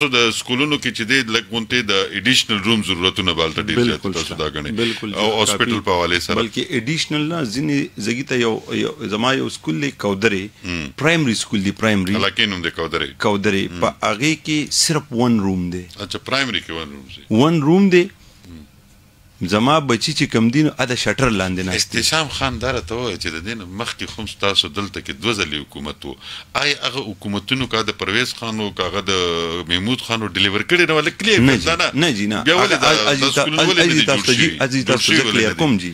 د سکولونو کې چې د لګونته د اډیشنل روم ضرورتونه بالته ډیر زیات تاسو دا غنئ او هسپټل په حواله سره بلکې اډیشنل نه ځینی زګیته یو زما یو سکول له کودري پرایمري سکول دی پرایمري لکه نوم دی کودري کودري په هغه کې صرف ون روم دی اچھا پرایمري کې ون روم دی ون روم دی زما بچی چې کم دین اده شټر لاندې نه استشام خان دار ته وای چې د دین مخکې خمس تاسو دلته کې دوه ځلې حکومت وو آی هغه حکومتونو کا د پرویز خان او کا د محمود خان ډلیور کړي نه ولکلی نه نه جی نه اجي تاسو جی اجي تاسو ځکه کوم جی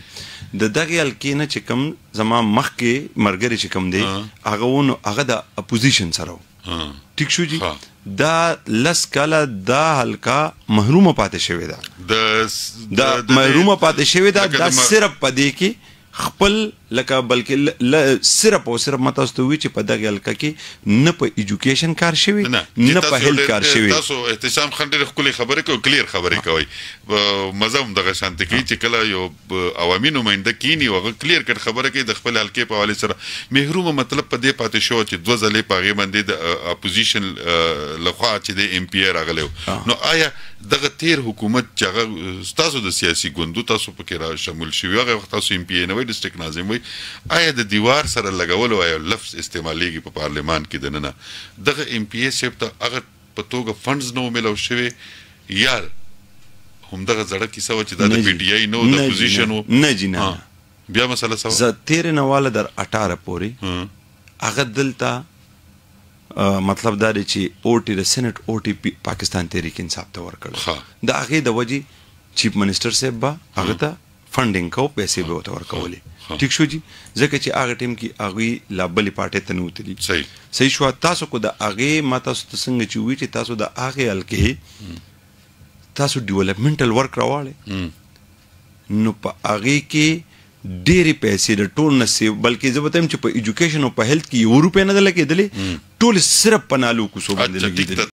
د دغه ال کې نه چې کم زما مخکې مرګري چې کم دی هغه ونه هغه د اپوزیشن سره ټیک شو جی دا لس کاله دا حلقہ محرومه پاتې شوې ده د د محرومه پاتې شوی دا د صرف پدې کې خپل لکه بلکې صرف او صرف ماته ستوي چې په دغه الکه کې نه په ایجوکیشن کار شوی نه په هیل کار شوی تاسو احتشام خان ډېر خولي خبرې کوي کلیر خبرې کوي مزه هم دغه شانت کې چې کله یو عوامي نمائنده کینی وغه کلیر کټ خبره کوي د خپل الکه په حواله سره محروم مطلب په دې پاتې شو چې دوه ځلې پاغي باندې د اپوزیشن لخوا چې د ام پی راغلو نو آیا دغه تیر حکومت چې تاسو د سیاسي ګوندو تاسو پکې را شامل شوی هغه وخت تاسو ام پی نه وای ډیسټریکټ ناظم وای آیا د دیوار سره لګولو آیا لفظ استعماليږي په پا پارلمان کې د نننه دغه ایم پی ایس شپ ته هغه په توګه فندز نو ملو شوی یا همدغه زړه کیسه و چې د پی ټی آی نو د پوزیشن نه جنا بیا مسله سوا ز 13 نواله در 18 پوري هغه دلته مطلب دا دی چې اوټي د سېنات اوټي پی پاکستان تحریک انصاف ته ورکړ دا هغه د وجې چیف منسٹر صاحب با هغه ته فاندینګ کو پیسې به وته ورکولې ټیک شو جی ځکه چې هغه ټیم کې هغه لا بلې پارټې ته نوتلی صحیح صحیح شو تاسو کو د هغه ما تاسو ته څنګه چې وی چې تاسو د هغه ال کې تاسو ډیولپمنټل ورک راوړل نو په هغه کې ډېری پیسې د ټول نه سیو بلکې زه بتایم چې په ایجوکیشن او په هیلث کې یو روپې نه لګېدلې ټول صرف پنالو کو سو باندې لګېدلې